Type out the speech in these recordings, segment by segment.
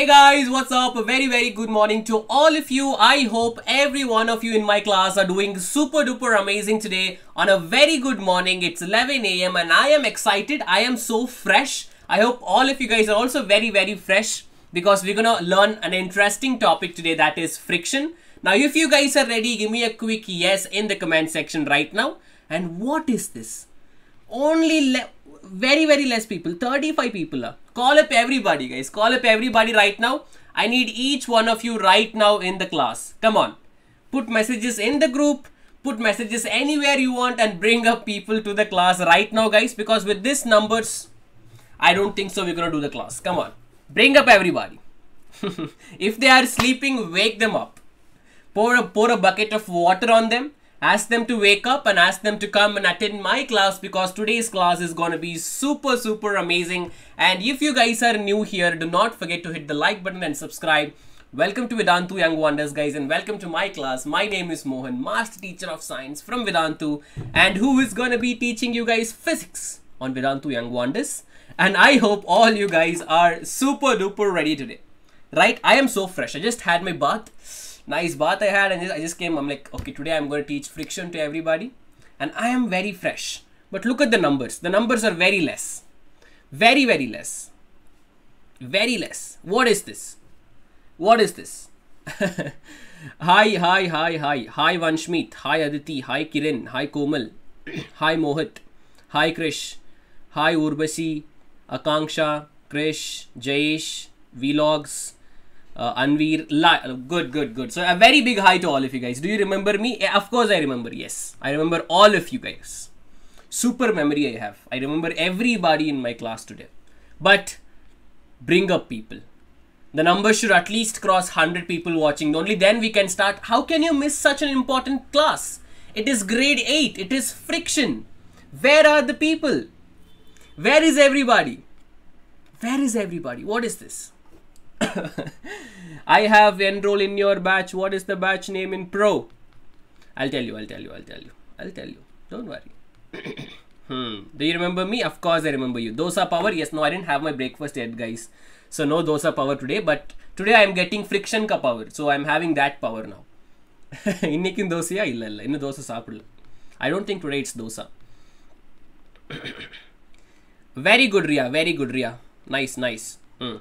Hey guys, what's up? A very very good morning to all of you. I hope every one of you in my class are doing super duper amazing today on a very good morning. It's 11 a.m. and I am excited. I am so fresh. I hope all of you guys are also very very fresh because we're gonna learn an interesting topic today that is friction. Now if you guys are ready, give me a quick yes in the comment section right now. And what is this? Only left very very less people 35 people are call up everybody guys call up everybody right now i need each one of you right now in the class come on put messages in the group put messages anywhere you want and bring up people to the class right now guys because with this numbers i don't think so we're gonna do the class come on bring up everybody if they are sleeping wake them up pour a pour a bucket of water on them ask them to wake up and ask them to come and attend my class because today's class is gonna be super super amazing and if you guys are new here do not forget to hit the like button and subscribe welcome to vedantu young wonders guys and welcome to my class my name is mohan master teacher of science from vedantu and who is gonna be teaching you guys physics on vedantu young wonders and i hope all you guys are super duper ready today right i am so fresh i just had my bath nice bath I had and I just came I'm like okay today I'm going to teach friction to everybody and I am very fresh but look at the numbers the numbers are very less very very less very less what is this what is this hi hi hi hi hi Vanshmeet hi Aditi hi Kiran hi Komal hi Mohit hi Krish hi Urbasi Akanksha Krish Jayesh Vlogs uh, Anveer La- good good good so a very big hi to all of you guys do you remember me yeah, of course I remember yes I remember all of you guys super memory I have I remember everybody in my class today but bring up people the number should at least cross 100 people watching only then we can start how can you miss such an important class it is grade 8 it is friction where are the people where is everybody where is everybody what is this I have enrolled in your batch. What is the batch name in pro? I'll tell you, I'll tell you, I'll tell you, I'll tell you. Don't worry. hmm. Do you remember me? Of course I remember you. Dosa power. Yes, no, I didn't have my breakfast yet, guys. So no dosa power today, but today I am getting friction ka power. So I'm having that power now. இன்னைக்கும் தோசையா இல்லை இல்லை dosa dosa I don't think today it's dosa. Very good, Ria. Very good, Ria. Nice, nice. Hmm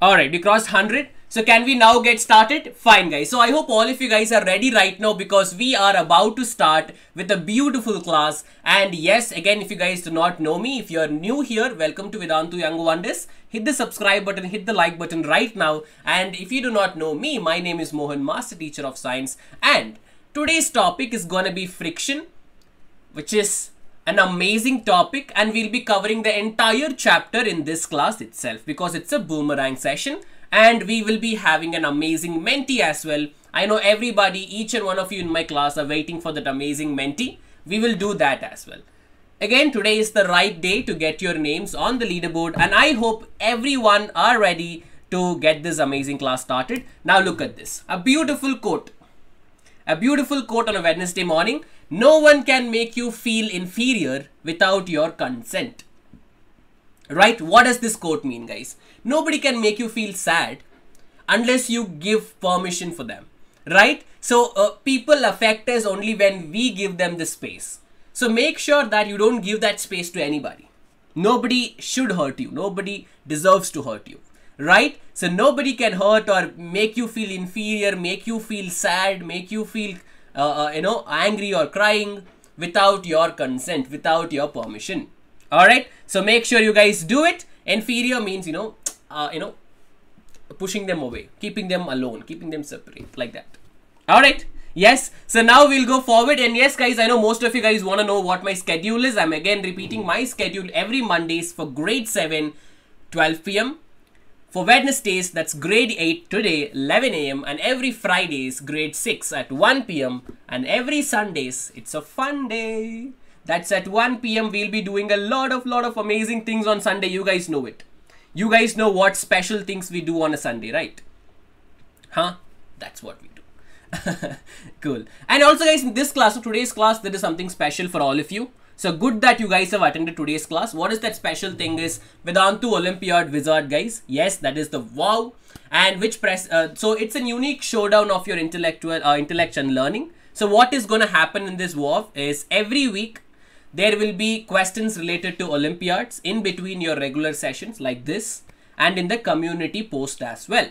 all right we crossed 100 so can we now get started? Fine guys. So I hope all of you guys are ready right now because we are about to start with a beautiful class. And yes, again, if you guys do not know me, if you're new here, welcome to Vedantu Young Wonders. Hit the subscribe button, hit the like button right now. And if you do not know me, my name is Mohan, Master Teacher of Science. And today's topic is going to be friction, which is an amazing topic and we'll be covering the entire chapter in this class itself because it's a boomerang session and we will be having an amazing mentee as well. I know everybody, each and one of you in my class are waiting for that amazing mentee. We will do that as well. Again, today is the right day to get your names on the leaderboard and I hope everyone are ready to get this amazing class started. Now look at this, a beautiful quote. A beautiful quote on a Wednesday morning no one can make you feel inferior without your consent. Right? What does this quote mean, guys? Nobody can make you feel sad unless you give permission for them. Right? So, uh, people affect us only when we give them the space. So, make sure that you don't give that space to anybody. Nobody should hurt you. Nobody deserves to hurt you right? So nobody can hurt or make you feel inferior, make you feel sad, make you feel uh, uh, you know, angry or crying without your consent, without your permission. All right. So make sure you guys do it. Inferior means, you know, uh, you know, pushing them away, keeping them alone, keeping them separate like that. All right. Yes. So now we'll go forward. And yes, guys, I know most of you guys want to know what my schedule is. I'm again repeating my schedule every Mondays for grade 7, 12 p.m. For Wednesdays, that's grade 8 today, 11 a.m. and every Fridays, grade 6 at 1 p.m. and every Sundays, it's a fun day. That's at 1 p.m. We'll be doing a lot of lot of amazing things on Sunday. You guys know it. You guys know what special things we do on a Sunday, right? Huh? That's what we do. cool. And also guys, in this class, today's class, there is something special for all of you. So good that you guys have attended today's class. What is that special thing is Vedantu Olympiad Wizard guys. Yes, that is the wow. And which press, uh, so it's a unique showdown of your intellectual, uh, intellect and learning. So what is going to happen in this wow is every week there will be questions related to Olympiads in between your regular sessions like this and in the community post as well.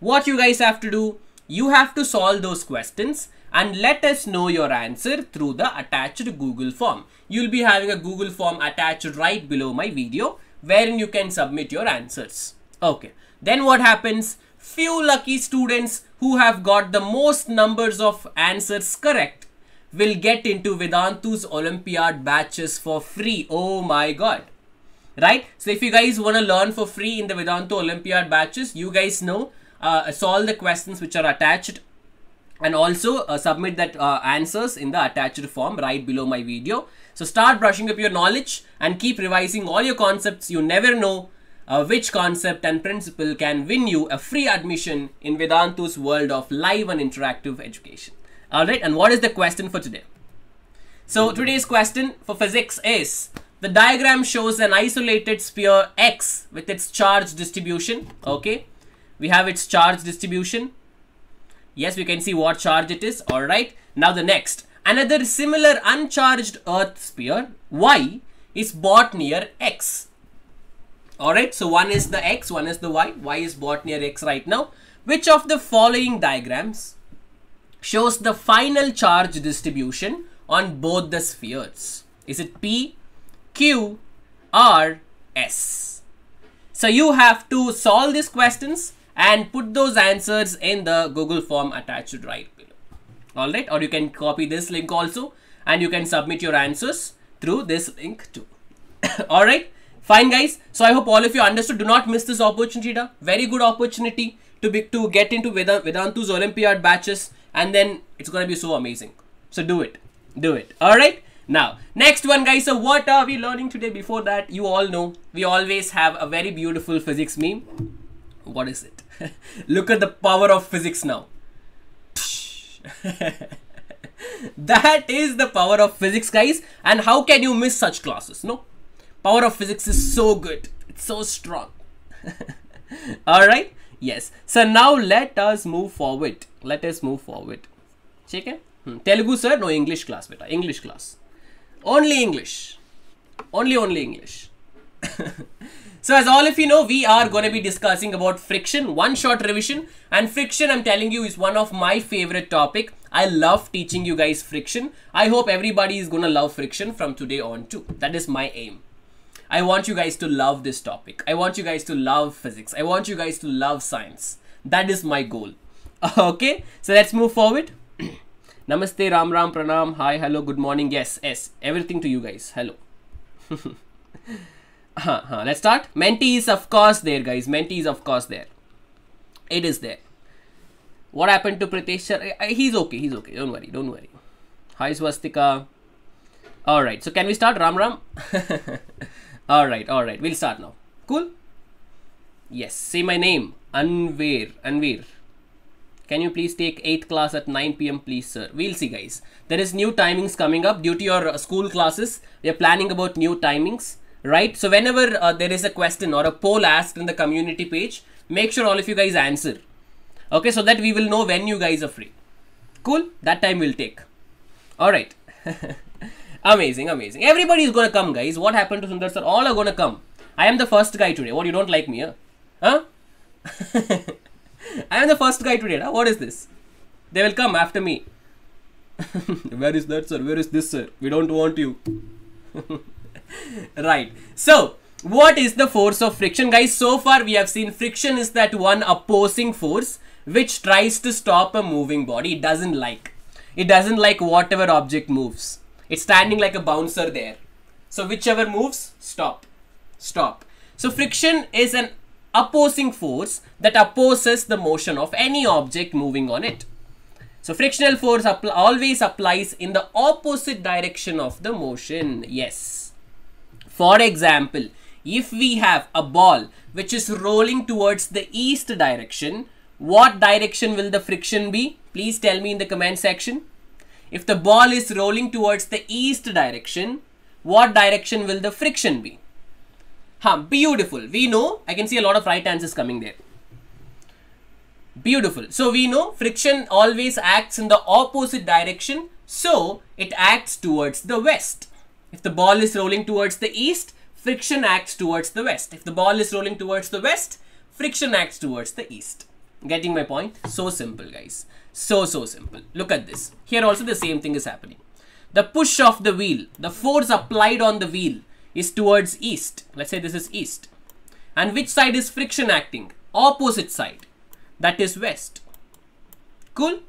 What you guys have to do, you have to solve those questions and let us know your answer through the attached Google form. You'll be having a Google form attached right below my video wherein you can submit your answers. Okay, then what happens? Few lucky students who have got the most numbers of answers correct will get into Vedantu's Olympiad batches for free. Oh my god. Right? So if you guys want to learn for free in the Vedantu Olympiad batches, you guys know, uh, solve the questions which are attached and also uh, submit that uh, answers in the attached form right below my video. So start brushing up your knowledge and keep revising all your concepts. You never know uh, which concept and principle can win you a free admission in Vedantu's world of live and interactive education. Alright, and what is the question for today? So today's question for physics is, the diagram shows an isolated sphere X with its charge distribution, okay? We have its charge distribution Yes, we can see what charge it is. All right. Now the next, another similar uncharged earth sphere, Y, is bought near X. All right. So one is the X, one is the Y. Y is bought near X right now. Which of the following diagrams shows the final charge distribution on both the spheres? Is it P, Q, R, S? So you have to solve these questions and put those answers in the Google form attached right below. Alright, or you can copy this link also and you can submit your answers through this link too. Alright, fine guys. So I hope all of you understood. Do not miss this opportunity. Da. Very good opportunity to be to get into Vedantu's Olympiad batches and then it's gonna be so amazing. So do it. Do it. Alright. Now, next one guys, so what are we learning today? Before that, you all know, we always have a very beautiful physics meme what is it? Look at the power of physics now. that is the power of physics, guys. And how can you miss such classes? No, power of physics is so good. It's so strong. All right. Yes. So now let us move forward. Let us move forward. ठीक है hmm. Telugu, sir. No English class, बेटा English class. Only English. only only English. So as all of you know, we are going to be discussing about friction, one-shot revision. And friction, I'm telling you, is one of my favorite topic. I love teaching you guys friction. I hope everybody is going to love friction from today on too. That is my aim. I want you guys to love this topic. I want you guys to love physics. I want you guys to love science. That is my goal. okay, so let's move forward. Namaste, Ram Ram, Pranam. Hi, hello, good morning. Yes, yes, everything to you guys. Hello. huh, huh. let's start menti is of course there guys menti is of course there it is there what happened to Pritesh he's okay he's okay don't worry don't worry hi swastika all right so can we start ram ram all right all right we'll start now cool yes say my name anveer anveer can you please take 8th class at 9 p.m. please sir? We'll see guys. There is new timings coming up due to your school classes. We are planning about new timings right? So whenever uh, there is a question or a poll asked in the community page, make sure all of you guys answer. Okay, so that we will know when you guys are free. Cool? That time we'll take. All right. amazing, amazing. Everybody is going to come, guys. What happened to Sundar sir? All are going to come. I am the first guy today. What, you don't like me, huh? Huh? I am the first guy today. Huh? What is this? They will come after me. Where is that, sir? Where is this, sir? We don't want you. right. So, what is the force of friction guys? So far we have seen friction is that one opposing force which tries to stop a moving body. It doesn't like. It doesn't like whatever object moves. It's standing like a bouncer there. So whichever moves, stop. Stop. So friction is an opposing force that opposes the motion of any object moving on it. So frictional force always applies in the opposite direction of the motion. Yes. For example, if we have a ball which is rolling towards the east direction, what direction will the friction be? Please tell me in the comment section. If the ball is rolling towards the east direction, what direction will the friction be? Huh, beautiful. We know, I can see a lot of right answers coming there. Beautiful. So we know friction always acts in the opposite direction. So it acts towards the west. If the ball is rolling towards the east, friction acts towards the west. If the ball is rolling towards the west, friction acts towards the east. Getting my point? So simple, guys. So, so simple. Look at this. Here also the same thing is happening. The push of the wheel, the force applied on the wheel is towards east. Let's say this is east. And which side is friction acting? Opposite side. That is west. Cool?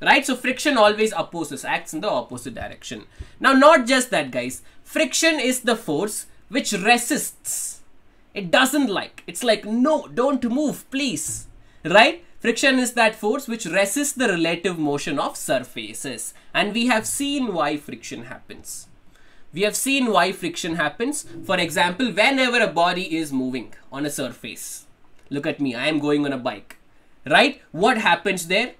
right? So friction always opposes, acts in the opposite direction. Now, not just that guys, friction is the force which resists. It doesn't like, it's like, no, don't move, please, right? Friction is that force which resists the relative motion of surfaces. And we have seen why friction happens. We have seen why friction happens. For example, whenever a body is moving on a surface. Look at me, I am going on a bike. Right? What happens there?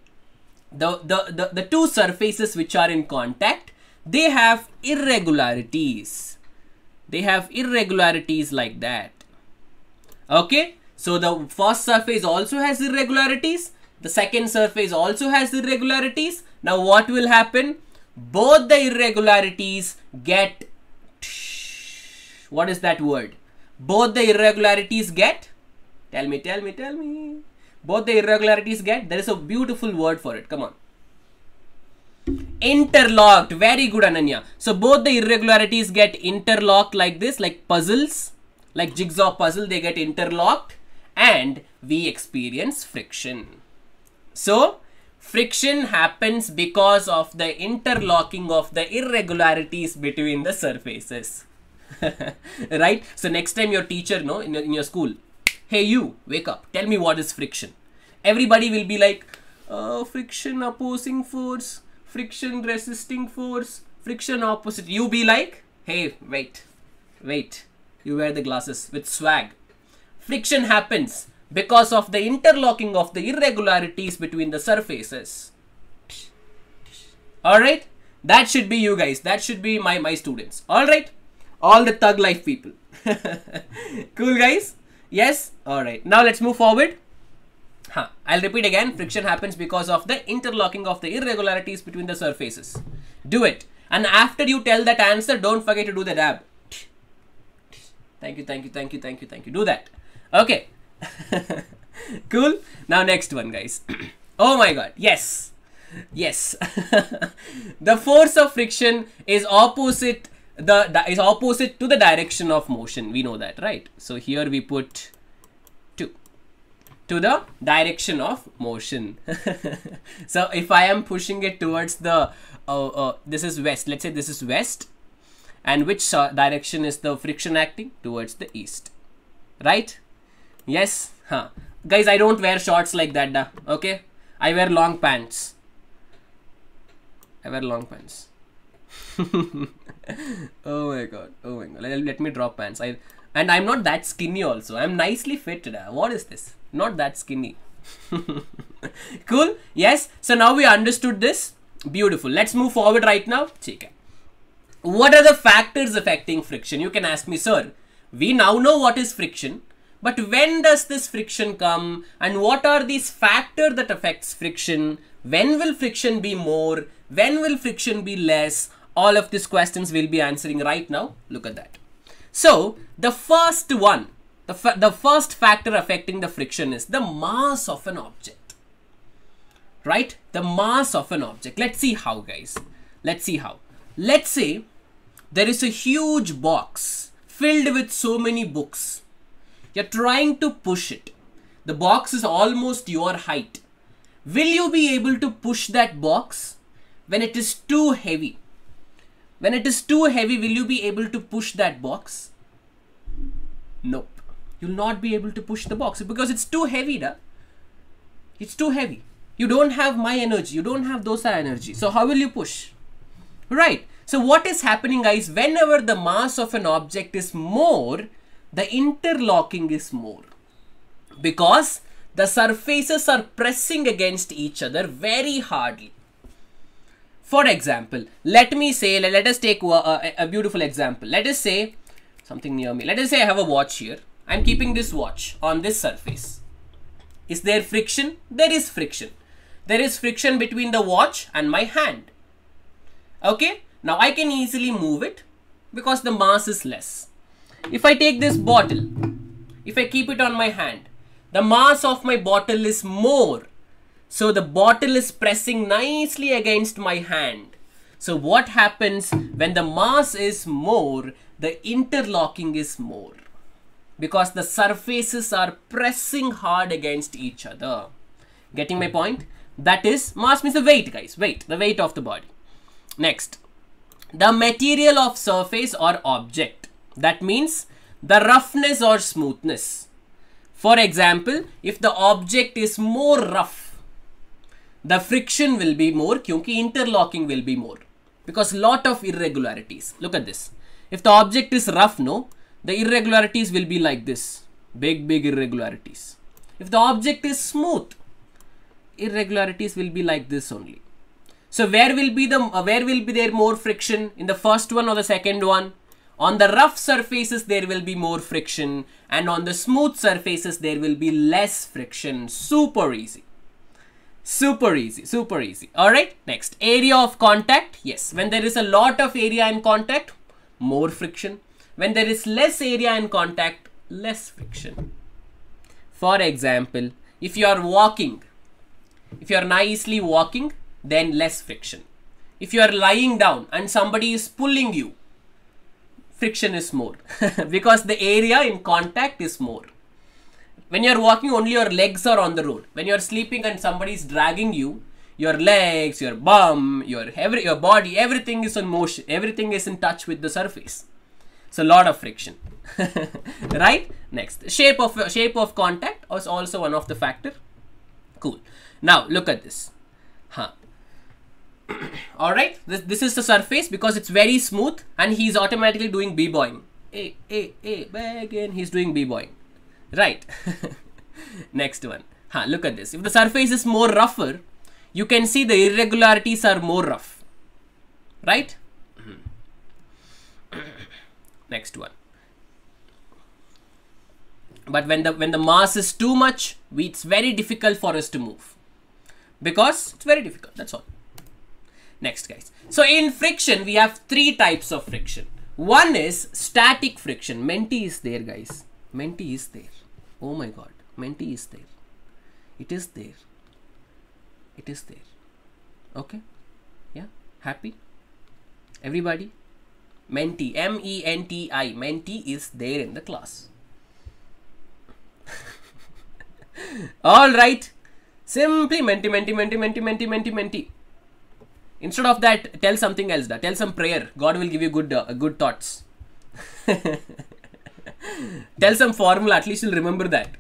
the, the, the, the two surfaces which are in contact, they have irregularities. They have irregularities like that. Okay, so the first surface also has irregularities. The second surface also has irregularities. Now what will happen? Both the irregularities get, what is that word? Both the irregularities get, tell me, tell me, tell me both the irregularities get there is a beautiful word for it come on interlocked very good ananya so both the irregularities get interlocked like this like puzzles like jigsaw puzzle they get interlocked and we experience friction so friction happens because of the interlocking of the irregularities between the surfaces right so next time your teacher no in your, in your school hey you, wake up, tell me what is friction. Everybody will be like, uh, friction opposing force, friction resisting force, friction opposite. You be like, hey, wait, wait, you wear the glasses with swag. Friction happens because of the interlocking of the irregularities between the surfaces. Alright? That should be you guys. That should be my, my students. Alright? All the thug life people. cool guys? Yes? Alright. Now let's move forward. Huh. I'll repeat again. Friction happens because of the interlocking of the irregularities between the surfaces. Do it. And after you tell that answer, don't forget to do the dab. Thank you, thank you, thank you, thank you, thank you. Do that. Okay. cool. Now next one, guys. oh my god. Yes. Yes. the force of friction is opposite the, is opposite to the direction of motion we know that right so here we put 2 to the direction of motion so if i am pushing it towards the uh, uh, this is west let's say this is west and which uh, direction is the friction acting towards the east right yes huh guys i don't wear shorts like that da. okay i wear long pants i wear long pants oh my god. Oh my god. Let, let me drop pants. I and I'm not that skinny also. I'm nicely fitted. Ah. What is this? Not that skinny. cool. Yes. So now we understood this. Beautiful. Let's move forward right now. Check. What are the factors affecting friction? You can ask me, sir. We now know what is friction. But when does this friction come and what are these factors that affects friction? When will friction be more? When will friction be less? all of these questions we'll be answering right now. Look at that. So the first one, the, the first factor affecting the friction is the mass of an object, right? The mass of an object. Let's see how guys, let's see how. Let's say there is a huge box filled with so many books. You're trying to push it. The box is almost your height. Will you be able to push that box when it is too heavy? When it is too heavy, will you be able to push that box? Nope. You'll not be able to push the box because it's too heavy, da. It's too heavy. You don't have my energy. You don't have dosa energy. So how will you push? Right. So what is happening guys, whenever the mass of an object is more, the interlocking is more. Because the surfaces are pressing against each other very hardly. For example, let me say, let us take a, a beautiful example. Let us say something near me. Let us say I have a watch here. I'm keeping this watch on this surface. Is there friction? There is friction. There is friction between the watch and my hand. Okay, now I can easily move it because the mass is less. If I take this bottle, if I keep it on my hand, the mass of my bottle is more so the bottle is pressing nicely against my hand. So what happens when the mass is more, the interlocking is more because the surfaces are pressing hard against each other. Getting my point? That is, mass means the weight guys, weight, the weight of the body. Next, the material of surface or object. That means the roughness or smoothness. For example, if the object is more rough the friction will be more because interlocking will be more because lot of irregularities look at this if the object is rough no the irregularities will be like this big big irregularities if the object is smooth irregularities will be like this only so where will be the uh, where will be there more friction in the first one or the second one on the rough surfaces there will be more friction and on the smooth surfaces there will be less friction super easy super easy super easy all right next area of contact yes when there is a lot of area in contact more friction when there is less area in contact less friction for example if you are walking if you are nicely walking then less friction if you are lying down and somebody is pulling you friction is more because the area in contact is more when you're walking, only your legs are on the road. When you're sleeping and somebody is dragging you, your legs, your bum, your every your body, everything is on motion. Everything is in touch with the surface. It's a lot of friction. right? Next. Shape of shape of contact is also one of the factor. Cool. Now look at this. Huh. all right this, this is the surface because it's very smooth and he's automatically doing b-boying a a a back in. he's doing b-boying Right. Next one. Huh, look at this. If the surface is more rougher, you can see the irregularities are more rough. Right? Next one. But when the when the mass is too much, we, it's very difficult for us to move. Because it's very difficult, that's all. Next, guys. So in friction, we have three types of friction. One is static friction. Menti is there, guys. Menti is there oh my god mentee is there it is there it is there okay yeah happy everybody mentee m e n t i mentee is there in the class all right simply mentee mentee mentee mentee mentee mentee mentee instead of that tell something else da. tell some prayer god will give you good uh, good thoughts Tell some formula, at least you'll remember that.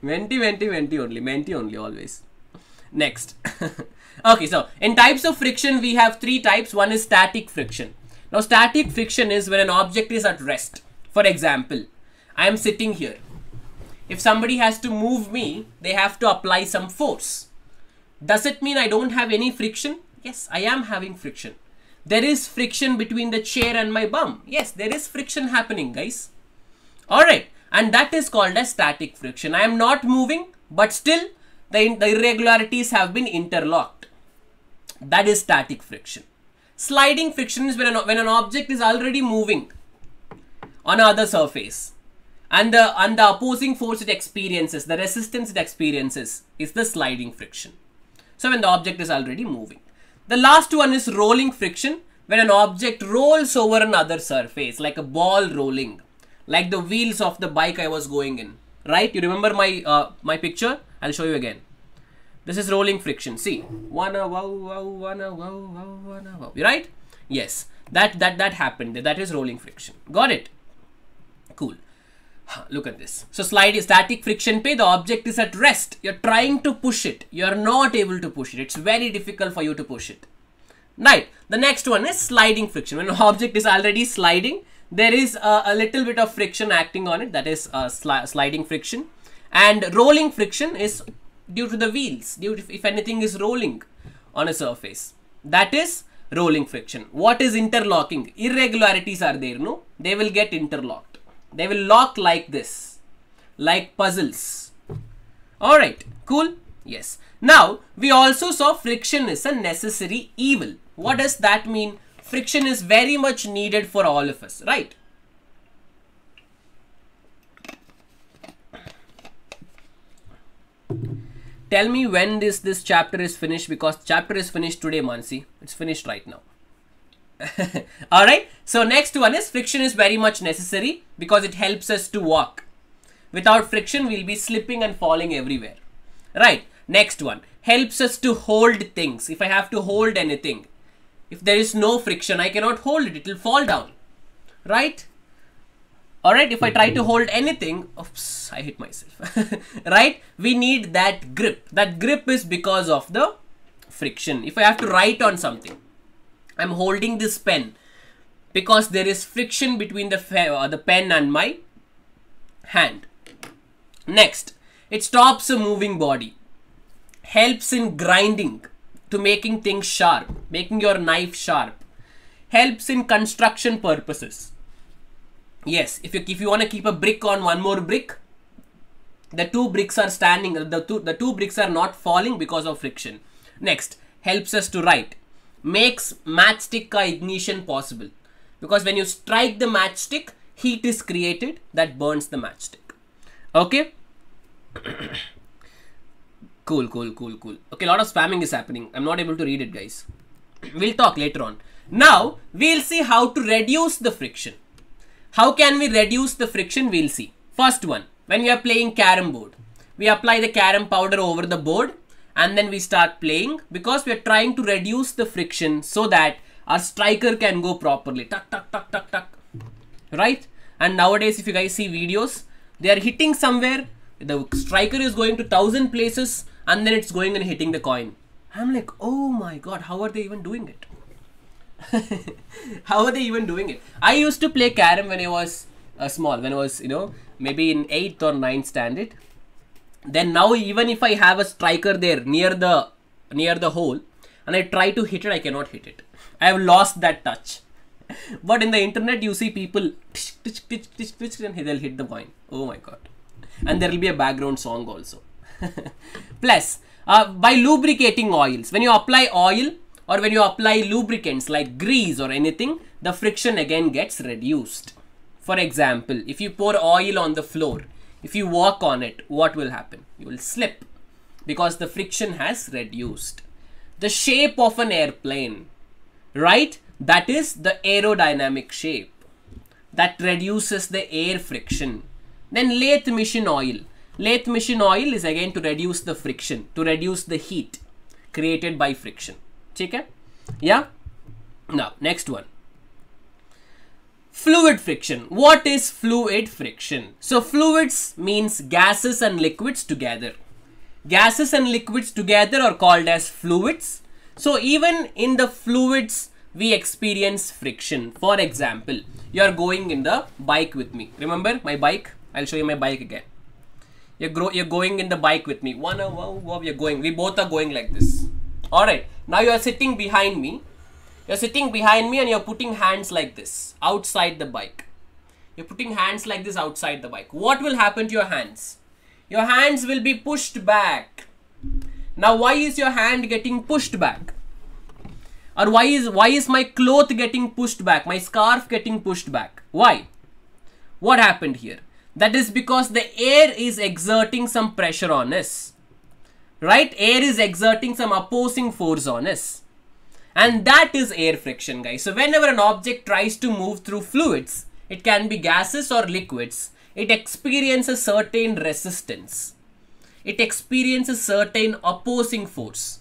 20, 20, 20 only. 20 only, always. Next. okay, so in types of friction, we have three types. One is static friction. Now, static friction is when an object is at rest. For example, I am sitting here. If somebody has to move me, they have to apply some force. Does it mean I don't have any friction? Yes, I am having friction there is friction between the chair and my bum. Yes, there is friction happening, guys. All right. And that is called a static friction. I am not moving, but still the, the irregularities have been interlocked. That is static friction. Sliding friction is when an, when an object is already moving on another surface and the, and the opposing force it experiences, the resistance it experiences is the sliding friction. So when the object is already moving. The last one is rolling friction when an object rolls over another surface like a ball rolling like the wheels of the bike I was going in right you remember my uh, my picture I'll show you again this is rolling friction see wanna wow wow wanna wow wow wanna wow you right yes that that that happened that is rolling friction got it cool look at this. So slide static friction pay, the object is at rest. You're trying to push it. You're not able to push it. It's very difficult for you to push it. Right. The next one is sliding friction. When an object is already sliding, there is a, a little bit of friction acting on it. That is uh, sli sliding friction. And rolling friction is due to the wheels, due to if anything is rolling on a surface. That is rolling friction. What is interlocking? Irregularities are there, no? They will get interlocked. They will lock like this, like puzzles. Alright, cool? Yes. Now, we also saw friction is a necessary evil. What does that mean? Friction is very much needed for all of us, right? Tell me when this, this chapter is finished because chapter is finished today, Mansi. It's finished right now. all right so next one is friction is very much necessary because it helps us to walk without friction we'll be slipping and falling everywhere right next one helps us to hold things if i have to hold anything if there is no friction i cannot hold it it will fall down right all right if i try to hold anything oops i hit myself right we need that grip that grip is because of the friction if i have to write on something I'm holding this pen because there is friction between the, uh, the pen and my hand. Next, it stops a moving body, helps in grinding to making things sharp, making your knife sharp, helps in construction purposes. Yes, if you, if you want to keep a brick on one more brick, the two bricks are standing, the two, the two bricks are not falling because of friction. Next, helps us to write makes matchstick ignition possible because when you strike the matchstick heat is created that burns the matchstick okay cool cool cool cool okay a lot of spamming is happening i'm not able to read it guys we'll talk later on now we'll see how to reduce the friction how can we reduce the friction we'll see first one when we are playing carom board we apply the carom powder over the board and then we start playing because we're trying to reduce the friction so that our striker can go properly. Tuck, tuck, tuck, tuck, tuck. Right? And nowadays, if you guys see videos, they are hitting somewhere. The striker is going to thousand places and then it's going and hitting the coin. I'm like, oh my god, how are they even doing it? how are they even doing it? I used to play carom when I was uh, small, when I was, you know, maybe in 8th or 9th standard then now even if I have a striker there near the near the hole and I try to hit it, I cannot hit it. I have lost that touch. but in the internet, you see people tsh, tsh, tsh, and they'll hit the coin. Oh my god. And there will be a background song also. Plus, uh, by lubricating oils, when you apply oil or when you apply lubricants like grease or anything, the friction again gets reduced. For example, if you pour oil on the floor, if you walk on it, what will happen? You will slip because the friction has reduced. The shape of an airplane, right? That is the aerodynamic shape that reduces the air friction. Then lathe machine oil. Lathe machine oil is again to reduce the friction, to reduce the heat created by friction. Okay? Yeah? Now, next one. Fluid friction. What is fluid friction? So fluids means gases and liquids together. Gases and liquids together are called as fluids. So even in the fluids, we experience friction. For example, you're going in the bike with me. Remember my bike? I'll show you my bike again. You're, you're going in the bike with me. One, wow, wow, you're going. We both are going like this. Alright, now you are sitting behind me you're sitting behind me and you're putting hands like this outside the bike. You're putting hands like this outside the bike. What will happen to your hands? Your hands will be pushed back. Now, why is your hand getting pushed back? Or why is, why is my cloth getting pushed back? My scarf getting pushed back? Why? What happened here? That is because the air is exerting some pressure on us. Right? Air is exerting some opposing force on us and that is air friction guys. So whenever an object tries to move through fluids, it can be gases or liquids, it experiences certain resistance. It experiences certain opposing force.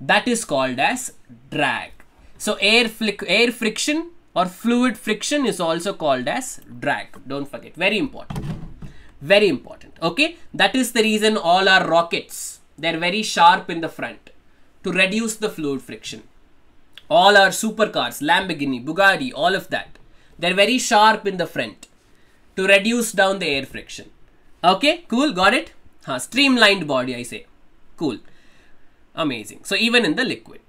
That is called as drag. So air, air friction or fluid friction is also called as drag. Don't forget, very important. Very important, okay? That is the reason all our rockets, they're very sharp in the front to reduce the fluid friction. All our supercars, Lamborghini, Bugatti, all of that. They're very sharp in the front to reduce down the air friction. Okay, cool, got it? Huh, streamlined body, I say. Cool. Amazing. So even in the liquid,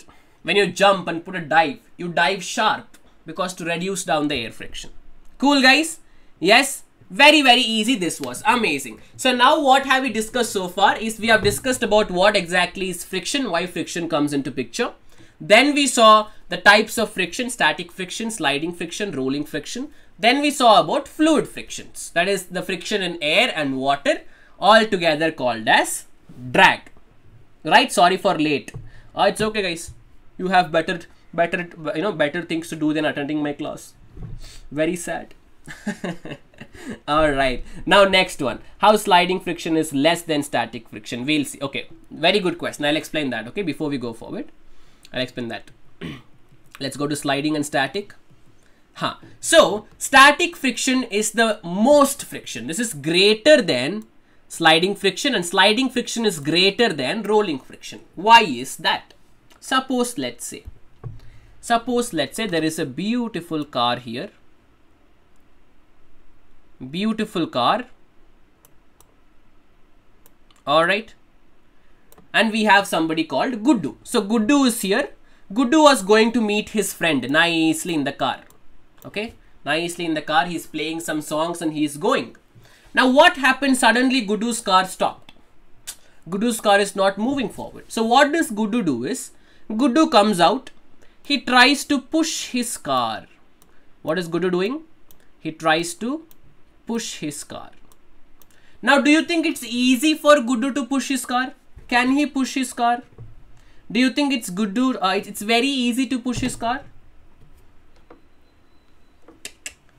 when you jump and put a dive, you dive sharp because to reduce down the air friction. Cool, guys? Yes? Very, very easy this was. Amazing. So now what have we discussed so far is we have discussed about what exactly is friction, why friction comes into picture. Then we saw the types of friction, static friction, sliding friction, rolling friction. Then we saw about fluid frictions, that is the friction in air and water, all together called as drag. Right? Sorry for late. Uh, it's okay guys. You have better, better, you know, better things to do than attending my class. Very sad. all right now next one how sliding friction is less than static friction we'll see okay very good question i'll explain that okay before we go forward I'll explain that. Let's go to sliding and static. Huh. So static friction is the most friction. This is greater than sliding friction and sliding friction is greater than rolling friction. Why is that? Suppose let's say, suppose let's say there is a beautiful car here. Beautiful car. All right and we have somebody called Guddu. So Guddu is here. Guddu was going to meet his friend nicely in the car. Okay, nicely in the car. He's playing some songs and he's going. Now what happened? Suddenly Guddu's car stopped. Guddu's car is not moving forward. So what does Guddu do is, Guddu comes out. He tries to push his car. What is Guddu doing? He tries to push his car. Now do you think it's easy for Guddu to push his car? Can he push his car? Do you think it's good to, uh, it's very easy to push his car?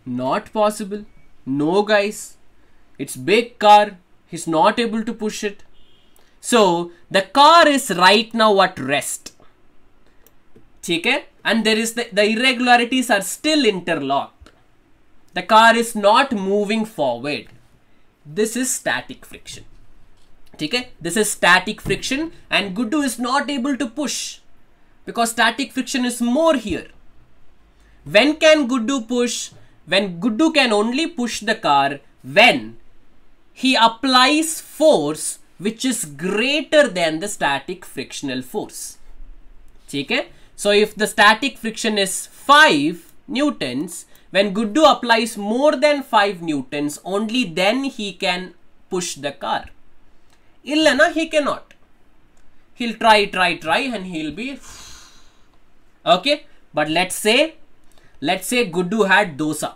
Not possible. No guys. It's big car. He's not able to push it. So the car is right now at rest. Okay? And there is the, the irregularities are still interlocked. The car is not moving forward. This is static friction. ठीक है this is static friction and Guddu is not able to push because static friction is more when can Gudu push? When Gudu can only push the car when he applies force which is greater than the static frictional force. Okay? So if the static friction is 5 newtons, when Gudu applies more than 5 newtons, only then he can push the car he cannot. He'll try, try, try, and he'll be okay. But let's say, let's say, Gudu had dosa.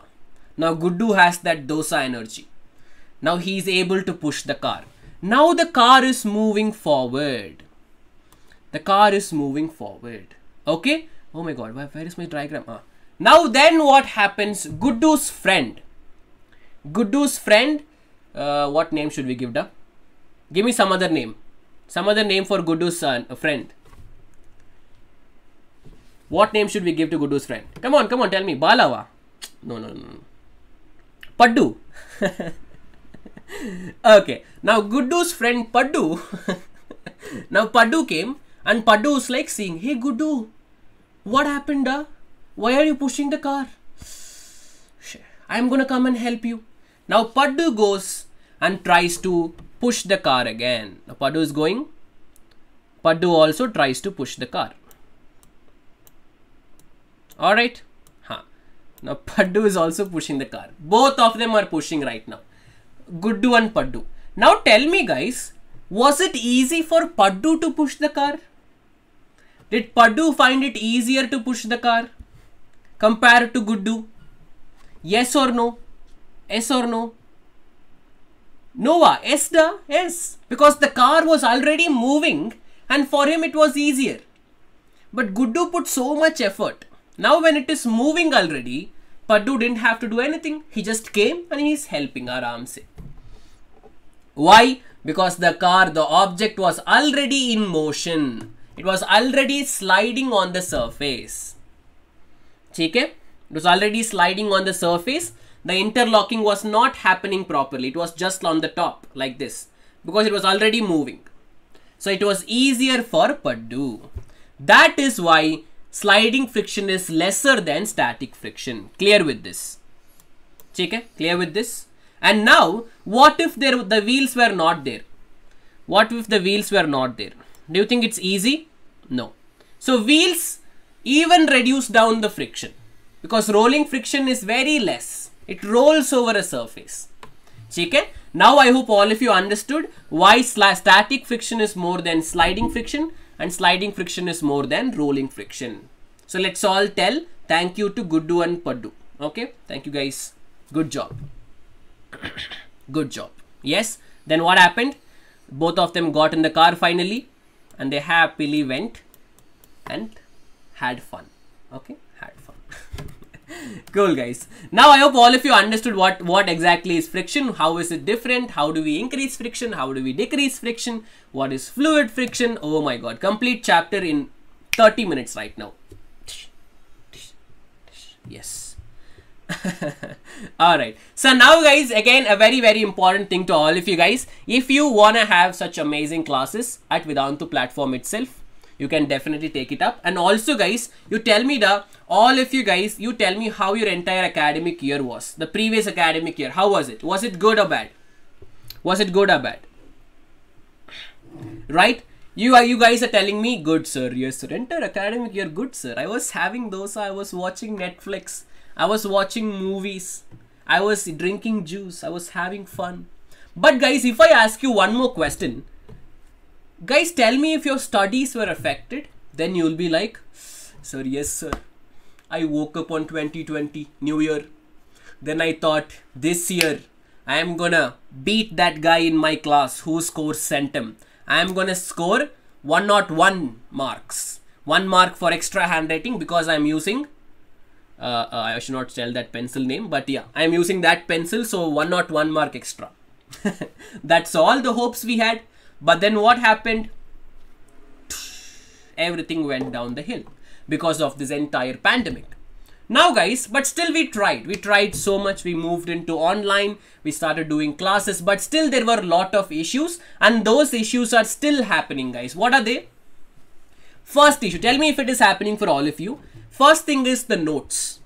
Now Guddu has that dosa energy. Now he is able to push the car. Now the car is moving forward. The car is moving forward. Okay? Oh my god, where, where is my diagram? Ah. Now then what happens? Guddu's friend. Guddu's friend. Uh, what name should we give the Give me some other name. Some other name for Gudu's son, a friend. What name should we give to Gudu's friend? Come on, come on, tell me. Balawa. No, no, no. Paddu. okay. Now Gudu's friend Paddu. now Paddu came and Paddu was like saying, Hey Gudu, what happened? Uh? Why are you pushing the car? I'm gonna come and help you. Now Paddu goes and tries to push the car again. Now Padu is going. Padu also tries to push the car. Alright. Huh. Now Padu is also pushing the car. Both of them are pushing right now. Guddu and Padu. Now tell me guys, was it easy for Padu to push the car? Did Padu find it easier to push the car compared to Guddu? Yes or no? Yes or no? Noah, yes da, yes. Because the car was already moving and for him it was easier. But Guddu put so much effort. Now when it is moving already, Paddu didn't have to do anything. He just came and he's helping Aram se. Why? Because the car, the object was already in motion. It was already sliding on the surface. Okay, It was already sliding on the surface the interlocking was not happening properly. It was just on the top like this because it was already moving. So it was easier for Purdue. That is why sliding friction is lesser than static friction. Clear with this? Okay, clear with this? And now, what if there, the wheels were not there? What if the wheels were not there? Do you think it's easy? No. So wheels even reduce down the friction because rolling friction is very less. It rolls over a surface. Okay. Now I hope all of you understood why static friction is more than sliding friction and sliding friction is more than rolling friction. So let's all tell thank you to Guddu and Paddu. Okay. Thank you guys. Good job. Good job. Yes. Then what happened? Both of them got in the car finally and they happily went and had fun. Okay cool guys. Now I hope all of you understood what, what exactly is friction, how is it different, how do we increase friction, how do we decrease friction, what is fluid friction, oh my god, complete chapter in 30 minutes right now. Yes. all right so now guys again a very very important thing to all of you guys if you want to have such amazing classes at vedantu platform itself you can definitely take it up and also guys you tell me the all of you guys you tell me how your entire academic year was the previous academic year how was it was it good or bad was it good or bad right you are you guys are telling me good sir yes sir entire academic year good sir i was having those i was watching netflix i was watching movies i was drinking juice i was having fun but guys if i ask you one more question Guys, tell me if your studies were affected. Then you'll be like, sir, yes, sir. I woke up on 2020, New Year. Then I thought, this year, I am gonna beat that guy in my class who scores centum. I am gonna score 101 marks. 1 mark for extra handwriting because I am using uh, uh, I should not tell that pencil name, but yeah, I'm using that pencil, so one not one mark extra. That's all the hopes we had. But then what happened? Everything went down the hill because of this entire pandemic. Now guys, but still we tried. We tried so much. We moved into online. We started doing classes, but still there were a lot of issues and those issues are still happening guys. What are they? First issue, tell me if it is happening for all of you. First thing is the notes,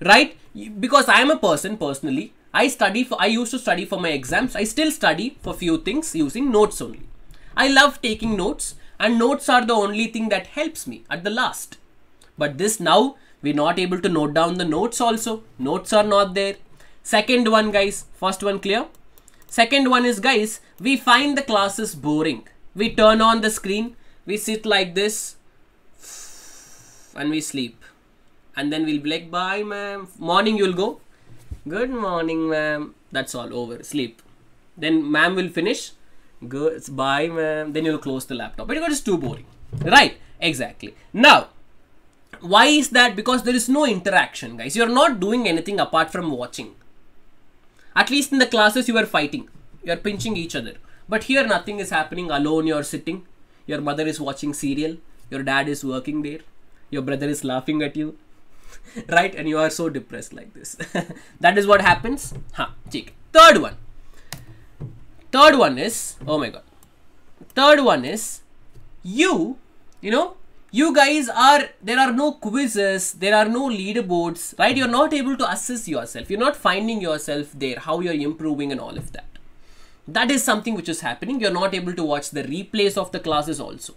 right? Because I am a person personally I study for, I used to study for my exams. I still study for few things using notes only. I love taking notes and notes are the only thing that helps me at the last. But this now, we're not able to note down the notes also. Notes are not there. Second one guys, first one clear. Second one is guys, we find the classes boring. We turn on the screen, we sit like this and we sleep. And then we'll be like, bye ma'am. Morning you'll go, Good morning, ma'am. That's all over. Sleep. Then ma'am will finish. Good bye, ma'am. Then you'll close the laptop. But it is too boring. Right? Exactly. Now, why is that? Because there is no interaction, guys. You're not doing anything apart from watching. At least in the classes, you are fighting. You are pinching each other. But here, nothing is happening. Alone, you're sitting. Your mother is watching serial. Your dad is working there. Your brother is laughing at you. right and you are so depressed like this that is what happens Ha. cheek third one third one is oh my god third one is you you know you guys are there are no quizzes there are no leaderboards right you're not able to assess yourself you're not finding yourself there how you're improving and all of that that is something which is happening you're not able to watch the replays of the classes also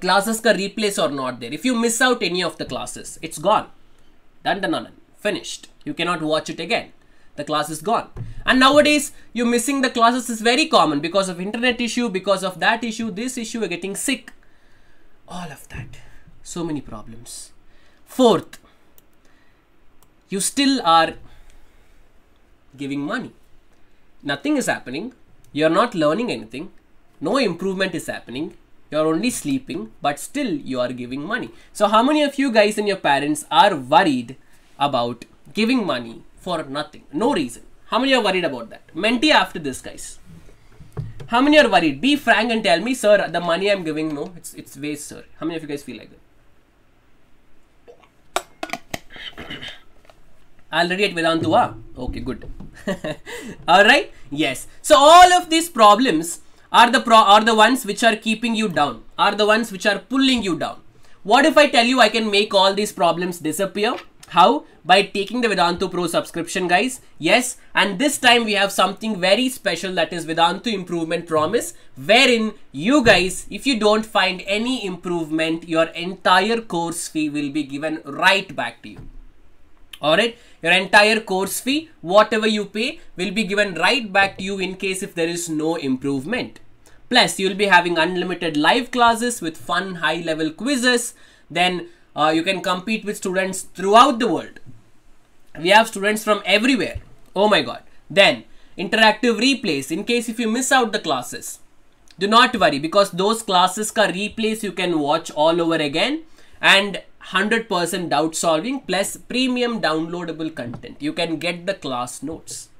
classes ka replace or not there if you miss out any of the classes it's gone done done done finished you cannot watch it again the class is gone and nowadays you missing the classes is very common because of internet issue because of that issue this issue you're getting sick all of that so many problems fourth you still are giving money nothing is happening you're not learning anything no improvement is happening you're only sleeping, but still you are giving money. So how many of you guys and your parents are worried about giving money for nothing? No reason. How many are worried about that? Mentee after this, guys. How many are worried? Be frank and tell me, sir, the money I'm giving, no, it's, it's waste, sir. How many of you guys feel like that? already at Vedantua? Okay, good. Alright? Yes. So all of these problems are the pro are the ones which are keeping you down are the ones which are pulling you down what if i tell you i can make all these problems disappear how by taking the vedantu pro subscription guys yes and this time we have something very special that is vedantu improvement promise wherein you guys if you don't find any improvement your entire course fee will be given right back to you Alright, your entire course fee, whatever you pay, will be given right back to you in case if there is no improvement. Plus, you'll be having unlimited live classes with fun high-level quizzes. Then uh, you can compete with students throughout the world. We have students from everywhere. Oh my god. Then, interactive replays in case if you miss out the classes. Do not worry because those classes ka replays you can watch all over again. And 100% doubt solving plus premium downloadable content. You can get the class notes.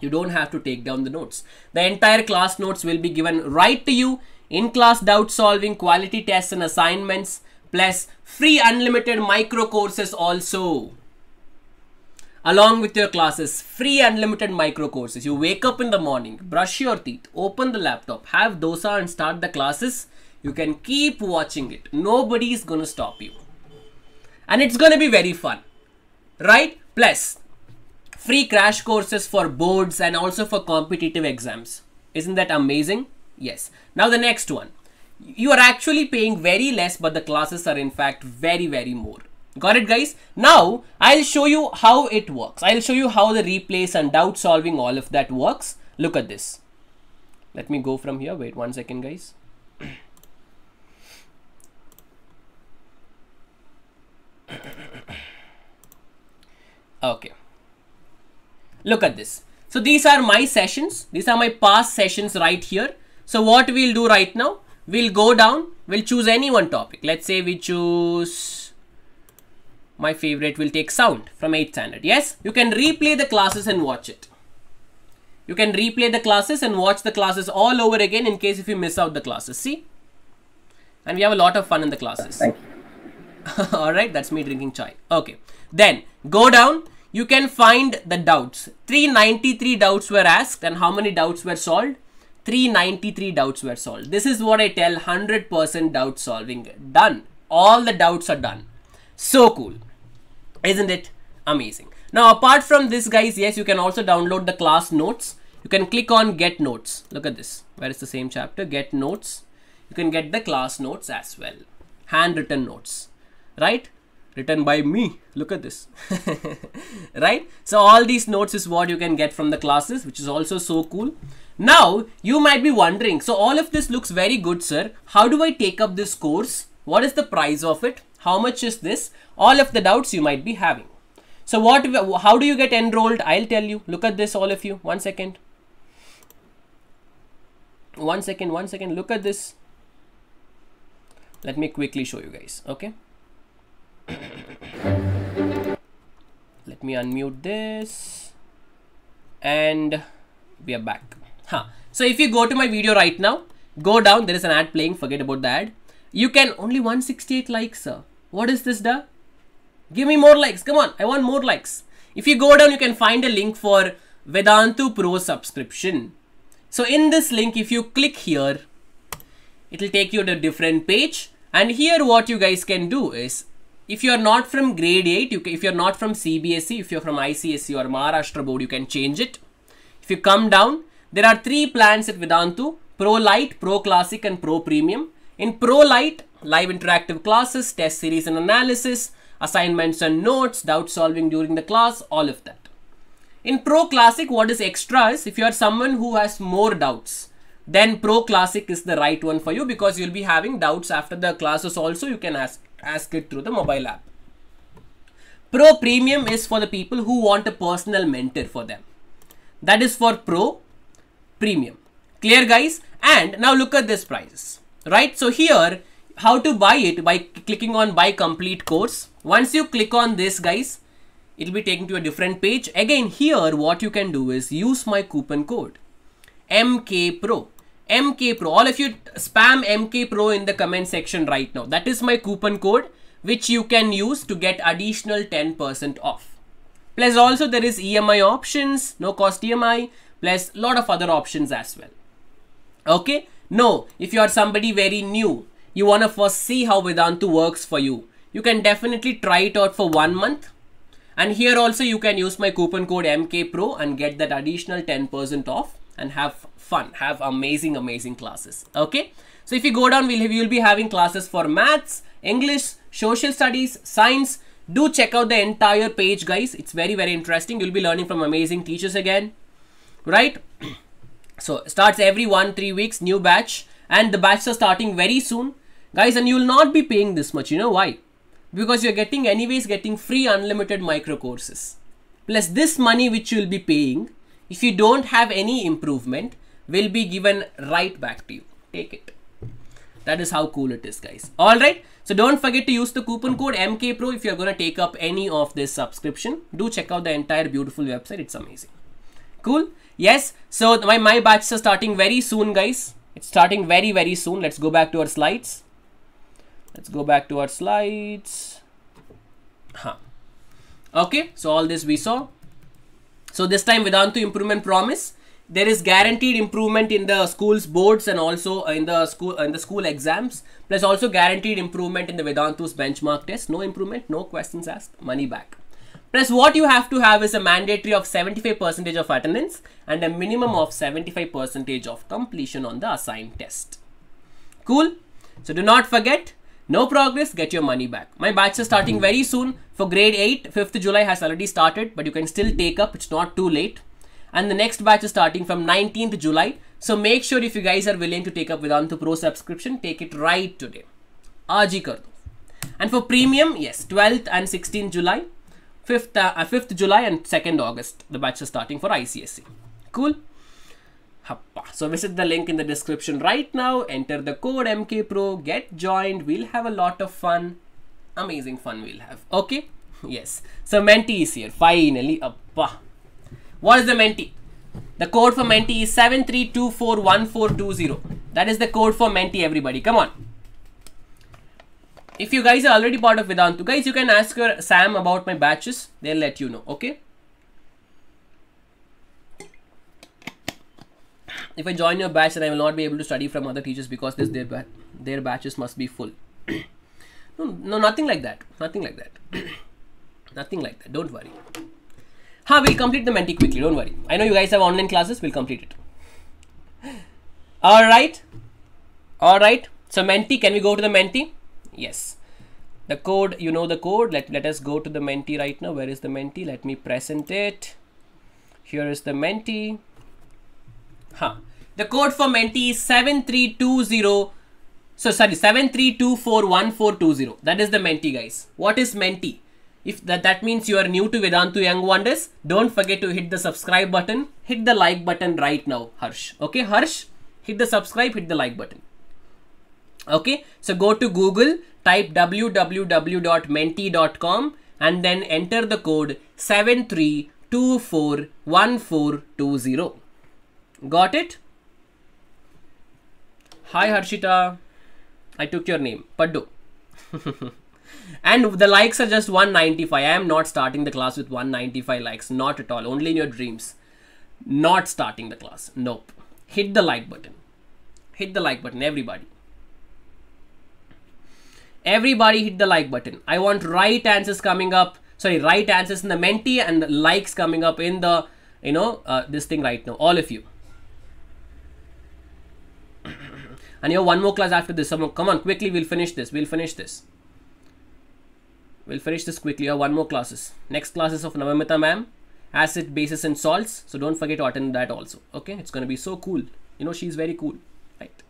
You don't have to take down the notes. The entire class notes will be given right to you in class doubt solving, quality tests and assignments, plus free unlimited micro courses also. Along with your classes, free unlimited micro courses. You wake up in the morning, brush your teeth, open the laptop, have dosa and start the classes. You can keep watching it. Nobody is gonna stop you and it's going to be very fun, right? Plus, free crash courses for boards and also for competitive exams. Isn't that amazing? Yes. Now the next one. You are actually paying very less, but the classes are in fact very, very more. Got it guys? Now, I'll show you how it works. I'll show you how the replace and doubt solving all of that works. Look at this. Let me go from here. Wait one second guys. okay look at this so these are my sessions these are my past sessions right here so what we'll do right now we'll go down we'll choose any one topic let's say we choose my favorite will take sound from 8th standard yes you can replay the classes and watch it you can replay the classes and watch the classes all over again in case if you miss out the classes see and we have a lot of fun in the classes Thank you. all right that's me drinking chai okay then go down you can find the doubts 393 doubts were asked and how many doubts were solved 393 doubts were solved this is what i tell 100% doubt solving done all the doubts are done so cool isn't it amazing now apart from this guys yes you can also download the class notes you can click on get notes look at this where is the same chapter get notes you can get the class notes as well handwritten notes right? Written by me. Look at this, right? So all these notes is what you can get from the classes, which is also so cool. Now, you might be wondering, so all of this looks very good, sir. How do I take up this course? What is the price of it? How much is this? All of the doubts you might be having. So what, how do you get enrolled? I'll tell you. Look at this, all of you. One second. One second, one second. Look at this. Let me quickly show you guys. Okay let me unmute this and we are back huh. so if you go to my video right now go down there is an ad playing forget about the ad you can only 168 likes sir what is this da give me more likes come on i want more likes if you go down you can find a link for vedantu pro subscription so in this link if you click here it will take you to a different page and here what you guys can do is if you are not from grade 8 you can, if you are not from cbse if you are from icsc or maharashtra board you can change it if you come down there are three plans at vedantu pro light pro classic and pro premium in pro light live interactive classes test series and analysis assignments and notes doubt solving during the class all of that in pro classic what is extra is if you are someone who has more doubts then pro classic is the right one for you because you'll be having doubts after the classes also you can ask ask it through the mobile app. Pro Premium is for the people who want a personal mentor for them. That is for Pro Premium. Clear guys? And now look at this price, right? So here, how to buy it by clicking on buy complete course. Once you click on this guys, it'll be taken to a different page. Again, here what you can do is use my coupon code MKPRO MK Pro. All of you spam MK Pro in the comment section right now. That is my coupon code which you can use to get additional 10% off. Plus also there is EMI options, no cost EMI, plus lot of other options as well. Okay. No, if you are somebody very new, you want to first see how Vedantu works for you. You can definitely try it out for one month. And here also you can use my coupon code MK Pro and get that additional 10% off and have fun have amazing amazing classes okay so if you go down we'll you'll be having classes for maths english social studies science do check out the entire page guys it's very very interesting you'll be learning from amazing teachers again right so starts every one three weeks new batch and the batches are starting very soon guys and you'll not be paying this much you know why because you're getting anyways getting free unlimited micro courses plus this money which you'll be paying if you don't have any improvement, will be given right back to you. Take it. That is how cool it is, guys. All right. So don't forget to use the coupon code MKPRO if you're going to take up any of this subscription. Do check out the entire beautiful website. It's amazing. Cool. Yes. So my, my batches are starting very soon, guys. It's starting very, very soon. Let's go back to our slides. Let's go back to our slides. Huh. Okay. So all this we saw. So this time Vedantu improvement promise, there is guaranteed improvement in the school's boards and also uh, in the school in the school exams plus also guaranteed improvement in the vedantu's benchmark test no improvement no questions asked money back plus what you have to have is a mandatory of 75 percentage of attendance and a minimum of 75 percentage of completion on the assigned test cool so do not forget no progress, get your money back. My batch is starting very soon. For grade 8, 5th July has already started, but you can still take up. It's not too late. And the next batch is starting from 19th July. So make sure if you guys are willing to take up Vedantu Pro subscription, take it right today. Aaj kar do. And for premium, yes, 12th and 16th July, 5th, uh, 5th July and 2nd August, the batch is starting for ICSE. Cool? So visit the link in the description right now, enter the code MKPro, get joined, we'll have a lot of fun, amazing fun we'll have, okay? Yes, so Menti is here, finally, Appa. What is the Menti? The code for Menti is 73241420. That is the code for Menti, everybody, come on. If you guys are already part of Vedantu, guys, you can ask your Sam about my batches, they'll let you know, okay? if I join your batch, then I will not be able to study from other teachers because this their ba- their batches must be full. no, no, nothing like that. Nothing like that. nothing like that. Don't worry. Ha, we'll complete the mentee quickly. Don't worry. I know you guys have online classes. We'll complete it. All right. All right. So mentee, can we go to the mentee? Yes. The code, you know the code. Let, let us go to the mentee right now. Where is the mentee? Let me present it. Here is the mentee. Huh. The code for Menti is 7320. So sorry, 73241420. That is the Menti guys. What is Menti? If that, that means you are new to Vedantu Young Wonders, don't forget to hit the subscribe button. Hit the like button right now, Harsh. Okay, Harsh, hit the subscribe, hit the like button. Okay, so go to Google, type www.menti.com and then enter the code 73241420. Got it? Hi Harshita. I took your name. Paddu. and the likes are just 195. I am not starting the class with 195 likes. Not at all. Only in your dreams. Not starting the class. Nope. Hit the like button. Hit the like button, everybody. Everybody hit the like button. I want right answers coming up. Sorry, right answers in the mentee and the likes coming up in the, you know, uh, this thing right now. All of you. and you have one more class after this. So come on, quickly, we'll finish this. We'll finish this. We'll finish this quickly. You have one more classes. Next class is of Navamita ma'am. Acid, bases and salts. So don't forget to attend that also. Okay, it's going to be so cool. You know, she's very cool. Right.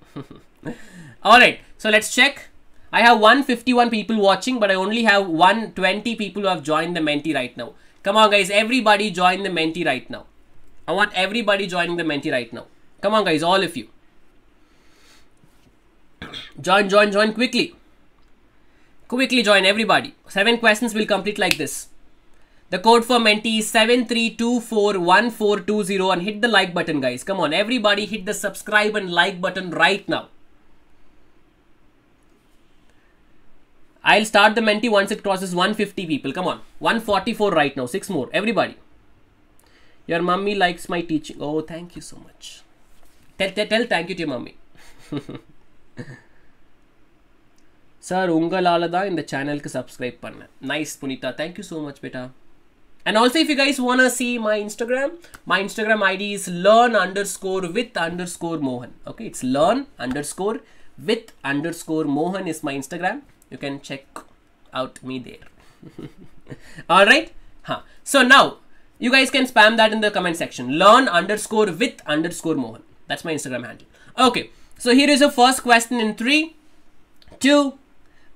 All right. So let's check. I have 151 people watching, but I only have 120 people who have joined the Menti right now. Come on, guys. Everybody join the Menti right now. I want everybody joining the Menti right now. Come on, guys. All of you join join join quickly quickly join everybody seven questions will complete like this the code for mentee is 73241420 and hit the like button guys come on everybody hit the subscribe and like button right now I'll start the mentee once it crosses 150 people. Come on. 144 right now. Six more. Everybody. Your mummy likes my teaching. Oh, thank you so much. Tell, tell, tell thank you to your mummy. Sir உங்களால் தான் இந்த சேனலுக்கு subscribe பண்ணேன் nice Punitha thank you so much பேட்டா And also if you guys wanna see my Instagram, my Instagram ID is learn underscore with underscore Mohan. Okay, it's learn underscore with underscore Mohan is my Instagram. You can check out me there. Alright? Huh. So now you guys can spam that in the comment section. Learn underscore with underscore Mohan. That's my Instagram handle. Okay. So here is a first question in three, two,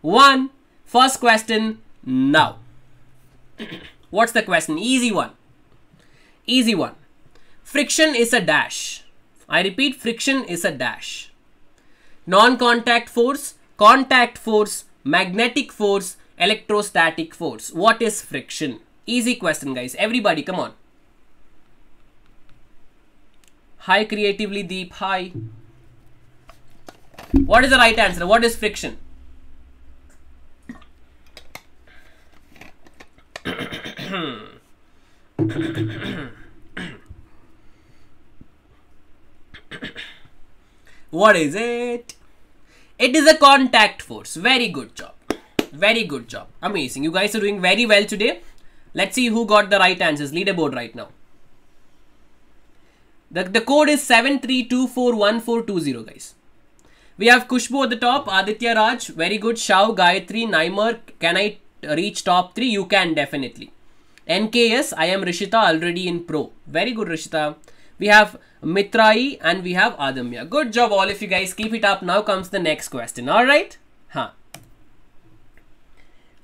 one. First question now. What's the question? Easy one. Easy one. Friction is a dash. I repeat, friction is a dash. Non-contact force, contact force, magnetic force, electrostatic force. What is friction? Easy question, guys. Everybody, come on. Hi, Creatively Deep. Hi. What is the right answer? What is friction? what is it? It is a contact force. Very good job. Very good job. Amazing. You guys are doing very well today. Let's see who got the right answers. Leaderboard right now. The, the code is 73241420 guys. We have Kushbu at the top, Aditya Raj, very good. Shao, Gayatri, Naimer, can I reach top 3? You can definitely. NKS, I am Rishita already in pro. Very good Rishita. We have Mitrai and we have Adamya. Good job all of you guys. Keep it up. Now comes the next question. Alright? Huh.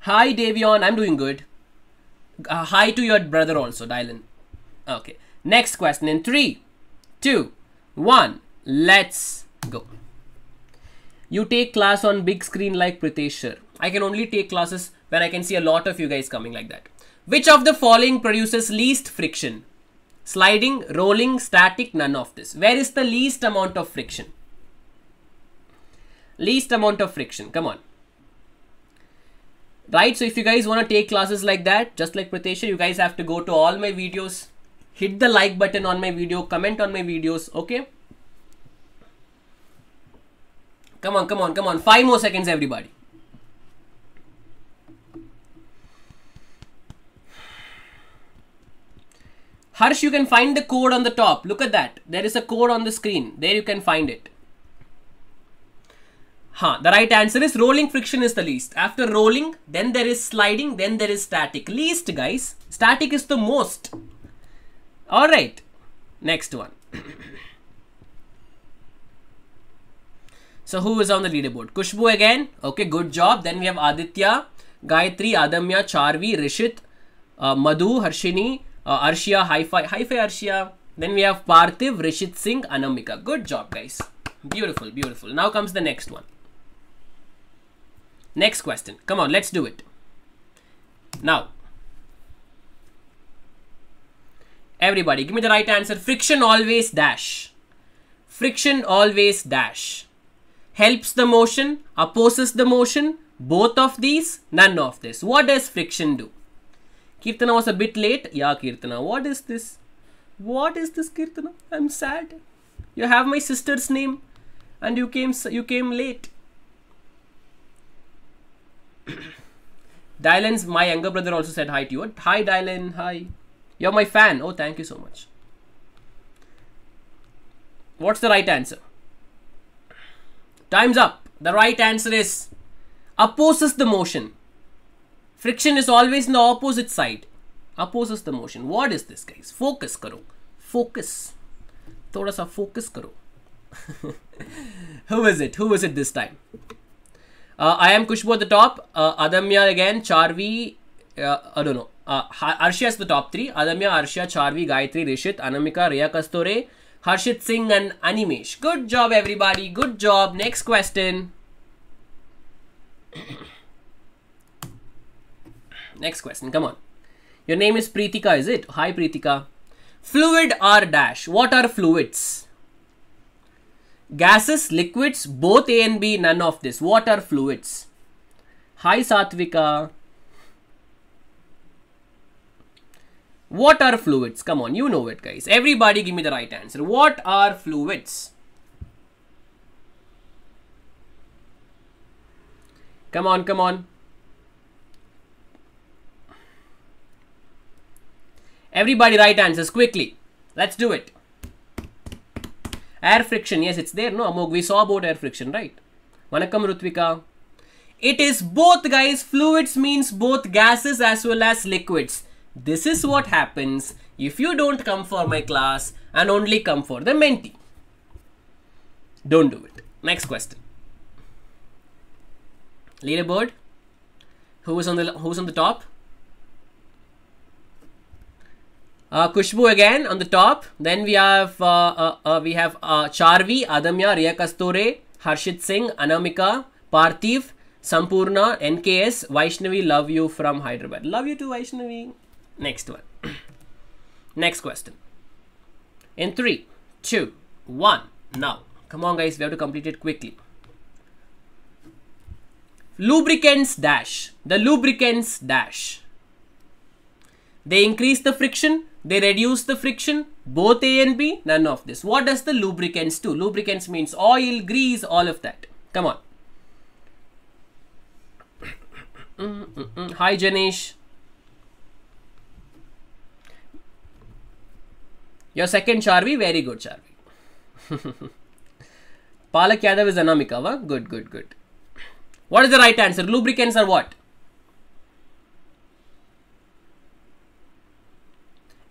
Hi Davion, I'm doing good. Uh, hi to your brother also, Dylan. Okay. Next question in three, two, one. Let's go you take class on big screen like Pritesh sir. I can only take classes when I can see a lot of you guys coming like that. Which of the following produces least friction? Sliding, rolling, static, none of this. Where is the least amount of friction? Least amount of friction, come on. Right, so if you guys want to take classes like that, just like Pratesha, you guys have to go to all my videos, hit the like button on my video, comment on my videos, okay? Come on, come on, come on. Five more seconds, everybody. Harsh, you can find the code on the top. Look at that. There is a code on the screen. There you can find it. Huh, the right answer is rolling friction is the least. After rolling, then there is sliding, then there is static. Least, guys. Static is the most. Alright. Next one. So who is on the leaderboard? Kushbu again. Okay, good job. Then we have Aditya, Gayatri, Adamya, Charvi, Rishit, uh, Madhu, Harshini, uh, Arshia, Hi-Fi, Hi-Fi Arshia. Then we have Parthiv, Rishit Singh, Anamika. Good job, guys. Beautiful, beautiful. Now comes the next one. Next question. Come on, let's do it. Now, everybody, give me the right answer. Friction always dash. Friction always dash helps the motion, opposes the motion, both of these, none of this. What does friction do? Kirtana was a bit late. Yeah, Kirtana, what is this? What is this, Kirtana? I'm sad. You have my sister's name and you came, you came late. Dylan's my younger brother also said hi to you. Hi Dylan, hi. You're my fan. Oh, thank you so much. What's the right answer? Times up the right answer is oppose the motion friction is always in the opposite side oppose the motion what is this guys focus करो focus थोड़ा सा focus करो who is it who is it this time I am Khushbu the top Adamya again Charvi Arshia the top three Adamya Arshia Charvi Gayatri Rishit Anamika Riya Kastore Harshit Singh and Animesh. Good job, everybody. Good job. Next question. Next question. Come on. Your name is Pritika, is it? Hi, Pritika. Fluid R dash. What are fluids? Gases, liquids, both A and B, none of this. What are fluids? Hi, Satvika. What are fluids? Come on, you know it, guys. Everybody give me the right answer. What are fluids? Come on, come on. Everybody right answers quickly. Let's do it. Air friction. Yes, it's there. No, Amog, we saw about air friction, right? Vanakkam, Rutvika. It is both, guys. Fluids means both gases as well as liquids. This is what happens if you don't come for my class and only come for the mentee. Don't do it. Next question. Leaderboard. Who is on the who's on the top? Uh, Kushbu again on the top. Then we have uh, uh, uh, we have uh, Charvi, Adamya, Riya Kasture, Harshit Singh, Anamika, Parthiv, Sampurna, NKS, Vaishnavi. Love you from Hyderabad. Love you too, Vaishnavi. Next one. Next question. In three, two, one. Now, come on, guys, we have to complete it quickly. Lubricants dash. The lubricants dash. They increase the friction, they reduce the friction, both A and B, none of this. What does the lubricants do? Lubricants means oil, grease, all of that. Come on. Mm -mm -mm. Hi, Janesh. Your second Charvi, very good Charvi. Palak Yadav is Anamika, good, good, good. What is the right answer? Lubricants are what?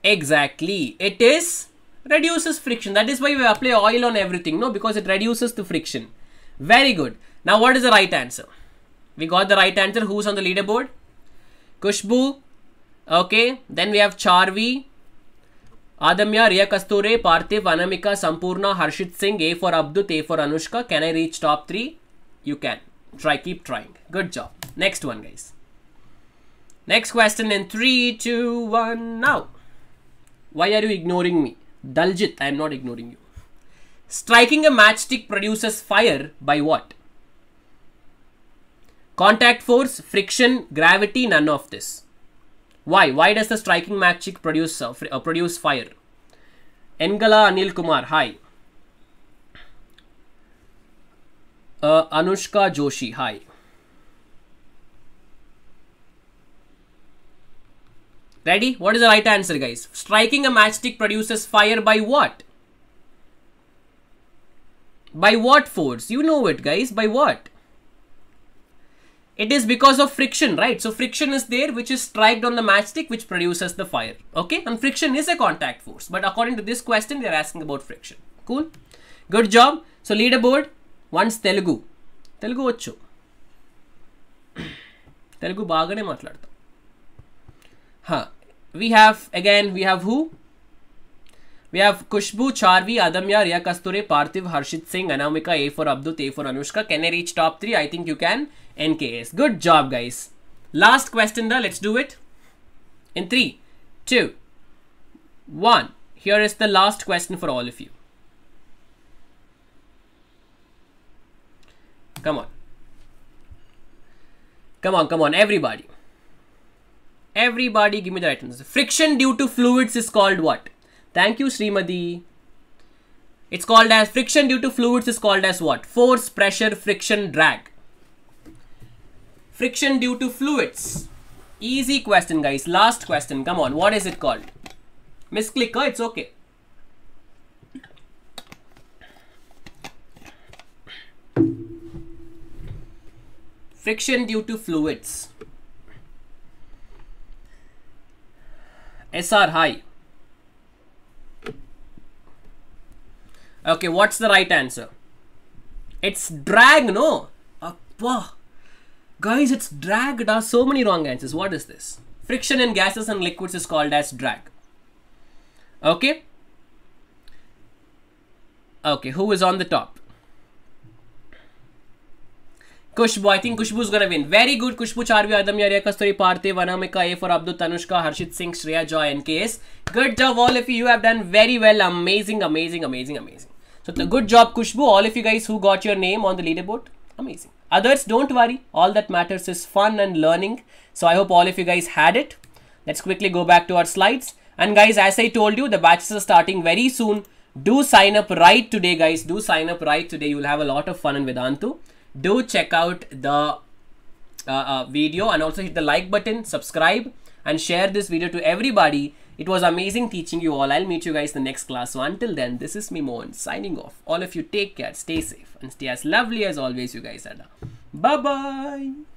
Exactly. It is reduces friction. That is why we apply oil on everything, no? Because it reduces the friction. Very good. Now, what is the right answer? We got the right answer. Who's on the leaderboard? Kushbu. Okay. Then we have Charvi. Adamya, Ria Kastore, Parthiv, Anamika, Sampurna, Harshit Singh, A for Abdut, A for Anushka. Can I reach top 3? You can. Try, keep trying. Good job. Next one, guys. Next question in three, two, one. now. Why are you ignoring me? Daljit, I am not ignoring you. Striking a matchstick produces fire by what? Contact force, friction, gravity, none of this. Why? Why does the striking magic produce uh, uh, produce fire? Engala Anil Kumar, hi. Uh, Anushka Joshi, hi. Ready? What is the right answer, guys? Striking a matchstick produces fire by what? By what force? You know it, guys. By what? it is because of friction, right? So friction is there which is striked on the matchstick which produces the fire, okay? And friction is a contact force. But according to this question, they are asking about friction. Cool? Good job. So leaderboard, once Telugu. Telugu vachu. Telugu bagane matladta. Ha, We have, again, we have who? We have Kushbu, Charvi, Adamya, Ria Kasture, Parthiv, Harshit Singh, Anamika, A for Abdut, A for Anushka. Can I reach top 3? I think you can. NKS. Good job, guys. Last question, da. let's do it. In three, two, one. Here is the last question for all of you. Come on. Come on, come on, everybody. Everybody, give me the right answer. Friction due to fluids is called what? Thank you, Srimadhi. It's called as friction due to fluids is called as what? Force, pressure, friction, drag friction due to fluids easy question guys last question come on what is it called misclicker it's okay friction due to fluids SR high okay what's the right answer it's drag no Appa. Guys, it's drag. There are so many wrong answers. What is this? Friction in gases and liquids is called as drag. Okay? Okay, who is on the top? Kushbu, I think Kushbu is gonna win. Very good, Kushbu, Charvi, Adam, Yarya, Kasturi, Parthe, Vanamika, A for Abdul, Tanushka, Harshit Singh, Shreya, Joy, case, Good job, all of you. You have done very well. Amazing, amazing, amazing, amazing. So, good job, Kushbu. All of you guys who got your name on the leaderboard. Amazing. Others, don't worry. All that matters is fun and learning. So I hope all of you guys had it. Let's quickly go back to our slides. And guys, as I told you, the batches are starting very soon. Do sign up right today, guys. Do sign up right today. You'll have a lot of fun in Vedantu. Do check out the uh, uh, video and also hit the like button, subscribe and share this video to everybody it was amazing teaching you all. I'll meet you guys in the next class. So until then, this is me Mohan signing off. All of you take care, stay safe and stay as lovely as always you guys are now. Bye-bye.